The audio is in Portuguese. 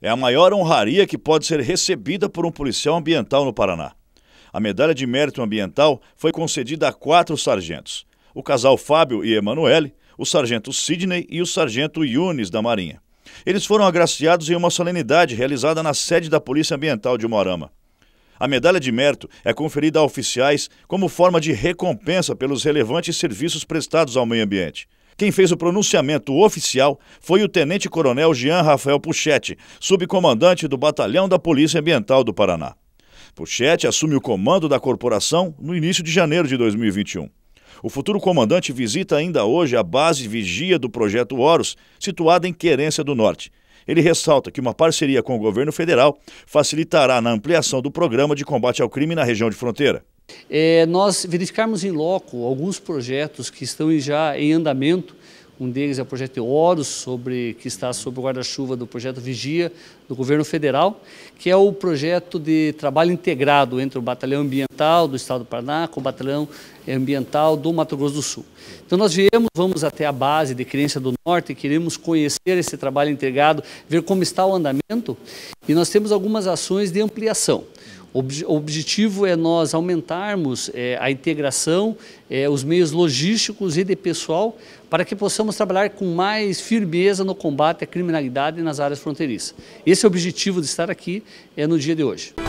É a maior honraria que pode ser recebida por um policial ambiental no Paraná. A medalha de mérito ambiental foi concedida a quatro sargentos: o casal Fábio e Emanuele, o sargento Sidney e o sargento Yunes da Marinha. Eles foram agraciados em uma solenidade realizada na sede da Polícia Ambiental de Moarama. A medalha de mérito é conferida a oficiais como forma de recompensa pelos relevantes serviços prestados ao meio ambiente. Quem fez o pronunciamento oficial foi o tenente-coronel Jean Rafael Puchetti, subcomandante do Batalhão da Polícia Ambiental do Paraná. Puchetti assume o comando da corporação no início de janeiro de 2021. O futuro comandante visita ainda hoje a base vigia do projeto Horus, situada em Querência do Norte. Ele ressalta que uma parceria com o governo federal facilitará na ampliação do programa de combate ao crime na região de fronteira. É, nós verificarmos em loco alguns projetos que estão já em andamento, um deles é o projeto Horus, sobre, que está sob o guarda-chuva do projeto Vigia do governo federal, que é o projeto de trabalho integrado entre o Batalhão Ambiental do Estado do Paraná com o Batalhão Ambiental do Mato Grosso do Sul. Então nós viemos, vamos até a base de Criança do Norte, queremos conhecer esse trabalho integrado, ver como está o andamento, e nós temos algumas ações de ampliação. O objetivo é nós aumentarmos é, a integração, é, os meios logísticos e de pessoal, para que possamos trabalhar com mais firmeza no combate à criminalidade nas áreas fronteiriças. Esse é o objetivo de estar aqui é, no dia de hoje.